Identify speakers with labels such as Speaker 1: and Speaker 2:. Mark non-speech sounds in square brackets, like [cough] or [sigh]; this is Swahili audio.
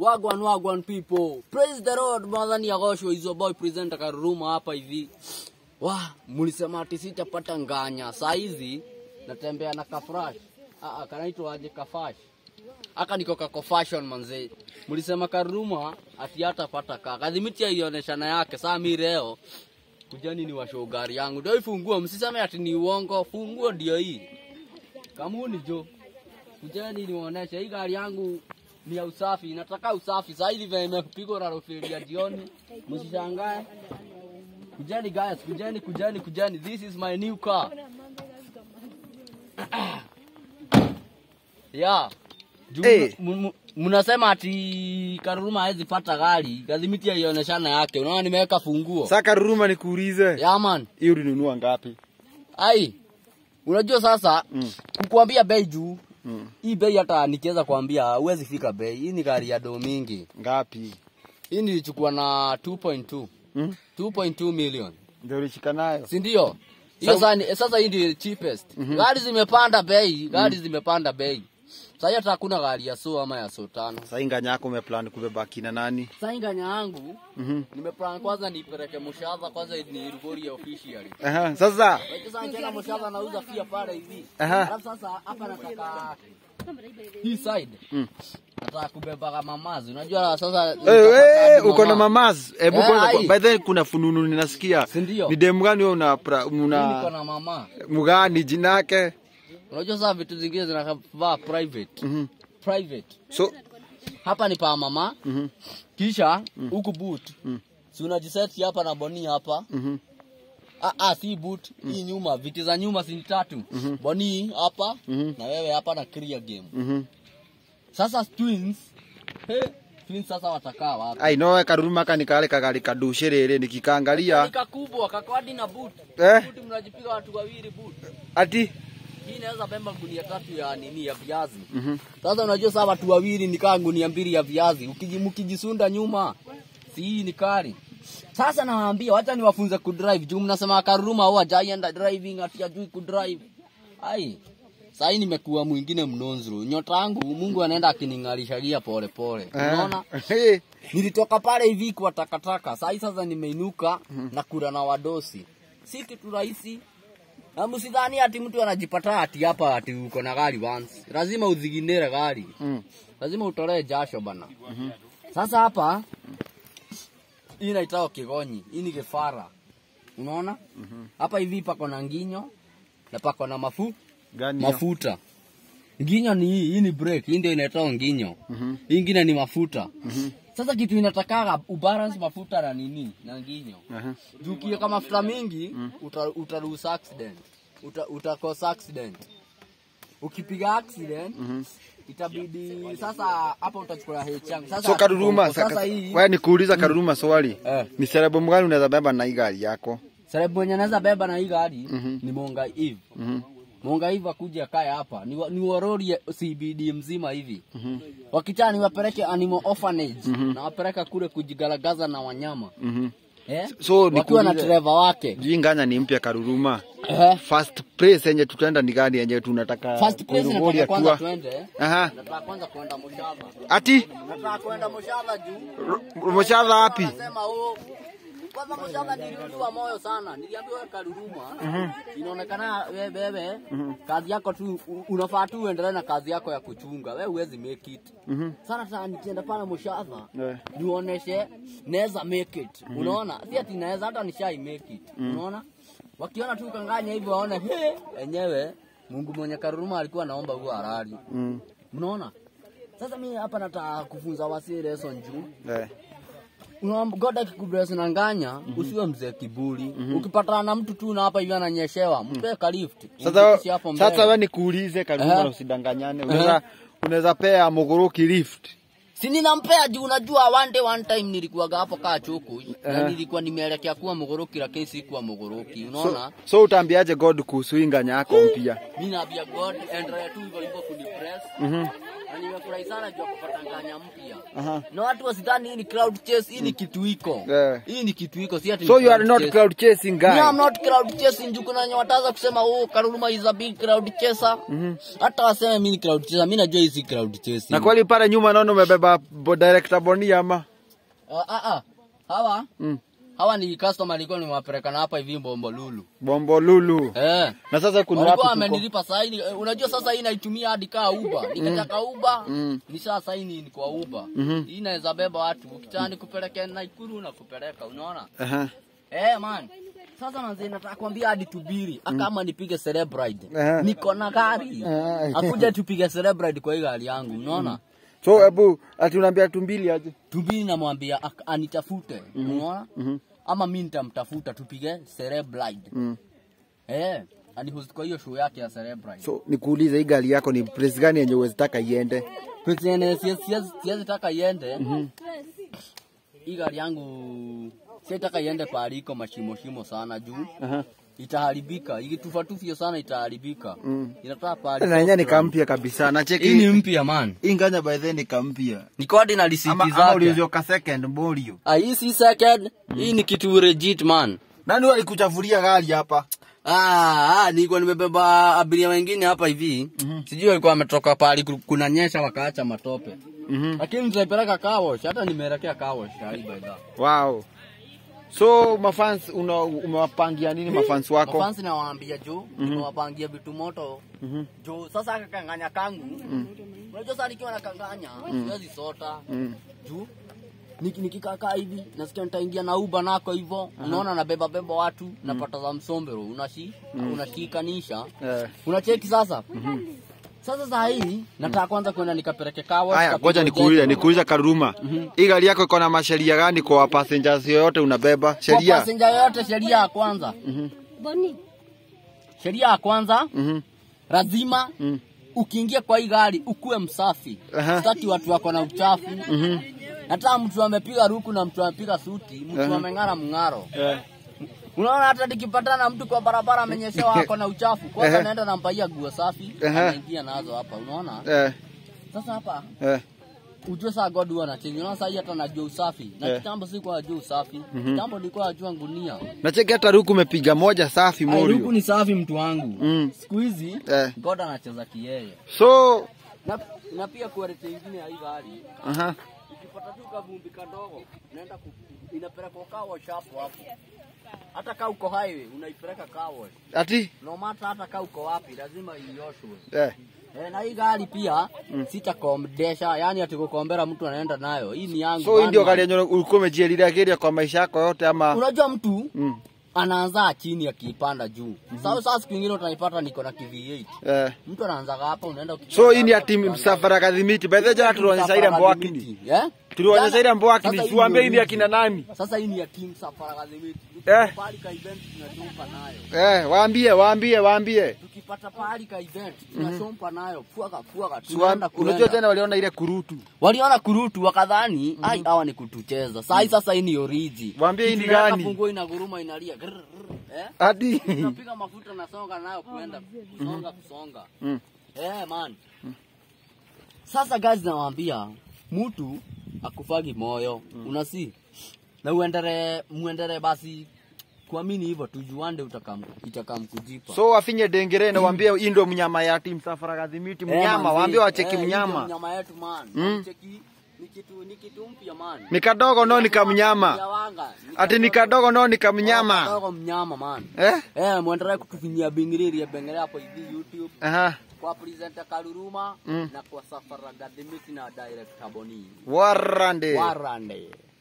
Speaker 1: Wagwan wagwan people. Praise the Lord. Mwadhani ya gosho hizo boy presenter karuruma hapa hizi. Wah, Mulisema ati pata nganya. Saa hizi natembea na kafrash. Ah, ah, kanaitwa waje kafash. Aka niko kako fashion manze. Mulisema karuruma ati hata pata kaka. hatapata ya Kadhimiti yaioneshana yake. Saa mimi leo kujani ni washo gari yangu. Ndio ifungua, msiseme ati ni uongo. Funguo diyo hii. Kamuni jo. Kujani ni wanesha. hii gari yangu ni ya usafi, nataka usafi sasa hivi venye imepigwa na rofeli ya jioni, msishangae. Kujeni guys, kujeni, kujeni, kujeni, this is my new car [coughs] yeah. Hey. Mnasema ati Karuruma hawezi pata gari, gazimiti yaioneshana yake. Unaona nimeweka funguo. Sasa Karuruma nikuulize. Yeah man. Hiyo ulinunua ngapi? Ai. Unajua sasa mm. kukuambia bei juu mm. hii bei hata nikiweza kuambia huwezi fika bei. Hii ni gari ya do mingi. Ngapi? Hii nilichukua na 2.2 mm? 2.2 million ndio ulishika nayo, si ndio? Sasa, sasa hii ndio cheapest. Mm -hmm. Gari zimepanda bei, gari mm. zimepanda bei sasa hata hakuna gari ya soo ama ya soo tano. Sasa inganya yako umeplan kubeba kina nani? Sasa inganya yangu mm -hmm. nimeplan kwanza nipeleke mshadha kwanza ni rugori nirugorie officially.
Speaker 2: Aha, sasa.
Speaker 1: Sasa njana mshadha nauza pia pale hivi. Eh Alafu sasa hapa nataka hii
Speaker 2: side. Mm.
Speaker 1: Nataka kubebaga mamazi. Unajua sasa hey, eh, eh, hey, eh, uko na
Speaker 2: mamazi. Hebu hey, kwanza by the way kuna fununu ninasikia. Ni demu gani wewe una una niko na mama. Mugani jinake.
Speaker 1: Unajua saa vitu zingine zinavaa private. Mm -hmm. Private. So hapa ni pa mama. Mm -hmm. Kisha mhm. huku mm -hmm. boot. Mm -hmm. Si unajiseti hapa na boni hapa. Mm -hmm. Ah, ah, si boot mm. hii nyuma, viti za nyuma si tatu mm -hmm. Boni hapa mm -hmm. na wewe hapa na clear game mm -hmm. Sasa twins he, twins sasa watakaa wapi? Ai
Speaker 2: no karuruma kale kagali kadushe rere nikikaangalia
Speaker 1: nikakubwa kakwadi na boot eh? Boot mnajipiga watu wawili boot ati naweza beba gunia tatu ya nini ya viazi. Mm -hmm. Sasa unajua saa watu wawili ni kaa gunia mbili ya viazi. Ukijimkijisunda nyuma. Si hii ni kali. Sasa nawaambia wacha niwafunze ku drive juu mnasema Karuma huwa hajaienda driving ati ajui ku drive. Ai. Sasa nimekuwa mwingine mnonzuru. Nyota yangu Mungu anaenda akiningalisha gia pole pole. Eh. Unaona? Nilitoka pale hivi kwa takataka. Sasa sasa nimeinuka mhm. na kula na wadosi. Si kitu rahisi na msidhani ati mtu anajipata ati hapa ati uko na gari once, lazima udhiginire gari mm. lazima utolee jasho bana mm -hmm. Sasa hapa hii inaitwa kigonyi, hii ni kifara, unaona Hapa mhm. mm -hmm. hivi pako na nginyo na pako na mafu Ganyo. mafuta nginyo ni hii, hii ni break, hii ndio inaitwa nginyo mm -hmm. hii ingine ni mafuta mm -hmm. Sasa kitu inatakanga ubalance mafuta na nini na nginyo. Uh -huh. Juu ukiweka mafuta mingi mm. uta, utalose accident. Uta, utakosa accident. Ukipiga accident uh mhm. -huh. itabidi sasa hapo utachukua hechi yangu. Sasa so Karuruma, sasa hii wewe
Speaker 2: nikuuliza Karuruma swali. uh eh. -huh. Ni serabu mgani unaweza beba na hii gari yako?
Speaker 1: Serabu yenye naweza beba na hii gari uh mhm. -huh. ni Monga Eve. uh mhm. -huh. Mungaivu akuja akae hapa niwarorie ni CBD mzima hivi mm -hmm. Wakitaka niwapeleke animal orphanage mm -hmm. na wapeleka kule kujigaragaza na wanyama mm -hmm. eh? so,
Speaker 2: wakiwa na dereva wake. Sijui ni mpya Karuruma uh -huh. First place enye tutaenda ni gani enye tunataka First place nataka kwanza tuende eh? Aha. Nataka
Speaker 1: kwanza kuenda Moshava. Ati? Nataka kuenda Moshava juu. Moshava wapi? Nasema huo kwanza mshamba niliuliwa moyo sana, niliambiwa Karuruma, mhm. inaonekana wewe bebe, mhm. kazi yako tu unafaa tu uendelee na kazi yako ya kuchunga, wewe huwezi make it. Mhm. Sana sana nikienda pale Mushatha nioneshe naweza make it, unaona, si ati naweza, hata nishai make it, unaona. Wakiona tu kanganya hivyo waone he, wenyewe Mungu mwenye Karuruma alikuwa anaomba huo halali, mnaona. Sasa mimi hapa nataka kufunza wasee lesson juu God akikubless na nganya mm -hmm. usiwe mzee kiburi mm -hmm. ukipatana na mtu tu na hapa hivi ananyeshewa mhm. mpe ka lift sasa sasa wewe nikuulize Karuma na usidanganyane
Speaker 2: unaweza unaweza pea Muguruki lift
Speaker 1: si ninampea juu unajua one day one time nilikuwa hapo kaa chuku na nilikuwa nimeelekea kuwa Muguruki lakini si sikuwa Muguruki unaona so,
Speaker 2: so utaambiaje God kuhusu inganya yako mpya
Speaker 1: mimi naambia God endelea tu hivyo hivyo kunipress mm -hmm na nimefurahi sana juu kupata nganya mpya uh na watu wasidhani hii ni cloud chase hii ni mm. kitu iko yeah. hii ni kitu iko si ati so you are not chase. cloud
Speaker 2: chasing guy yeah, I'm
Speaker 1: not cloud chasing juu kuna wenye wataanza kusema oh Karuruma is a big cloud chaser
Speaker 2: mm hata waseme mimi ni cloud chaser mimi najua hizi cloud chasing na kweli pale nyuma naona umebeba director Boni ama
Speaker 1: uh, ah, uh, ah, uh. Ah. hawa mm hawa ni customer nilikuwa na hapa hivi Bombo Lulu.
Speaker 2: Bombo Lulu. Eh. Na sasa kuna wapi? Walikuwa amenilipa
Speaker 1: saini. Eh, unajua sasa hii naitumia hadi kaa Uber. Nikataka mm. Uber, mm. sasa saini ni kwa Uber. Mhm. Hii inaweza beba watu. Ukitaka nikupeleke Naikuru na kupeleka, unaona? Eh. Uh -huh. Eh, man. Sasa manzi nataka kwambia hadi tubiri akama mm. nipige celebrate. Uh -huh. Niko na gari. Uh -huh. Akuja tupige celebrate kwa hii gari yangu, unaona? Mm. So hebu ati unaambia tumbili aje? Tumbili namwambia anitafute, mhm. unaona? mm -hmm. Mm -hmm ama mi nitamtafuta tupige Cerebride mm. eh, anihostkwa kwa hiyo show yake ya Cerebride. So
Speaker 2: nikuulize, hii gari yako ni press gani yenye taka iende? Press yenye
Speaker 1: siwezi taka iende mm -hmm. hii gari yangu sitaka iende kwa aliko mashimo shimo sana juu uh -huh itaharibika ikitufatufio sana itaharibika mm. inatoa pale na yenyewe ni
Speaker 2: kampia kabisa na cheki hii ni mpya man
Speaker 1: hii nganya by the ni kampia ni hadi na receipt zake ama ulizio ka second bolio ah hii si second mm. hii ni kitu legit man nani wewe alikuchafulia gari hapa Ah, ah, nilikuwa nimebeba abiria wengine hapa hivi mm-hmm. sijui alikuwa ametoka pale kuna nyesha wakaacha matope mm-hmm. lakini mzee nitapeleka kawosh hata nimeelekea kawosh by the wow So mafans una,
Speaker 2: umewapangia nini mafans wako? Mafans
Speaker 1: nawaambia juu mm -hmm. vitu moto mm -hmm. juu sasa akakanganya kangu mm unajua sasa nikiwa nakanganya mm siwezi sota mm juu nikikakaa hivi nasikia nitaingia na uba nako hivyo uh -huh. unaona nabeba beba watu mm. napata za msombero unashi mm. unashikanisha yeah. unacheki sasa mm -hmm sasa saa hii nataka kwanza kwenda nikapeleke kawa. Haya, ngoja nikuulize, nikuuliza
Speaker 2: Karuma. Mm -hmm. Hii gari yako iko na masheria gani kwa passengers yote unabeba? Sheria. Kwa
Speaker 1: passenger yote sheria ya kwanza. Mhm. Mm Boni. Sheria ya kwanza. Mhm. Mm lazima mm. ukiingia kwa hii gari ukuwe msafi. Uh -huh. Sitaki watu wako na uchafu. Mhm. Mm Hata mtu amepiga ruku na mtu amepiga suti, mtu uh -huh. ameng'ara mng'aro. Yeah. Unaona hata nikipatana na mtu kwa barabara amenyeshewa ako na uchafu, kwanza uh naenda nampaia nguo safi, anaingia nazo hapa, unaona? Eh. Sasa hapa Eh. ujue saa God huwa anachenji. Unaona saa hii hata najua usafi na yeah. Kitambo sikuwa najua usafi mm -hmm. Kitambo nilikuwa najua ngunia.
Speaker 2: cheki hata ruku umepiga moja safi Morio. Ruku ni safi mtu wangu mm. Siku hizi yeah.
Speaker 1: God anacheza kiyeye so na, na pia kuarete ingine ya hii Aha. uh -huh. Ukipata tu kavumbi kadogo naenda kwa kawa washapo hapo hata kaa uko highway unaipeleka car wash. Ati no matter hata kaa uko wapi lazima ioshwe. Eh. E, na hii gari pia mm. sitakomdesha, yani ati kukombera mtu anaenda nayo. Hii ni yangu. So hii ndio gari yenyewe
Speaker 2: ulikuwa umejielira kwa maisha yako yote ama? Unajua mtu mm anaanza chini akiipanda juu. Mm
Speaker 1: -hmm. Sasa siku nyingine utaipata niko na TV8. Eh. Mtu anaanza hapa unaenda
Speaker 2: So hii ni ati msafara kadhimiti. By the way jana tulionyesha ile mboa kini. Eh? Tulionyesha ile mboa kini. Tuambie hii ni akina
Speaker 1: nani? Sasa hii ni ya King msafara kadhimiti. Eh. Pali ka event tunatupa
Speaker 2: nayo. Eh, waambie, waambie, waambie
Speaker 1: tukipata pahali ka event mhm. tunasompa mm -hmm. nayo pwaga pwaga, tunaenda kuenda. Unajua tena waliona ile kurutu, waliona kurutu wakadhani mm -hmm. ai hawa ni kutucheza sai. Sasa hii ni oriji, waambie hii ni gani? Funguo inaguruma inalia grrr, eh, hadi tunapiga mafuta na songa nayo kuenda kusonga mhm. kusonga mm -hmm. eh man mm -hmm. Sasa guys, nawaambia mtu akufagi moyo mm -hmm. unasi na uendere muendere basi kuamini hivyo tujuande itakamkujipa. So afinye dengere na waambie hii ndio mnyama ya timu
Speaker 2: safara kadhimiti eh, mnyama, eh, waambie wacheki eh, mnyama. Mnyama
Speaker 1: yetu man. Mm. Cheki nikadogo no kamnyama. ati ni
Speaker 2: kadogo no oh,
Speaker 1: man. eh? eh, muendelee kutufinyia bingiriri ya bengere hapo hivi YouTube Aha. kwa presenter Karuruma mm. na kwa Safaraga Thimiti na director Boni. Warande.
Speaker 2: Warande.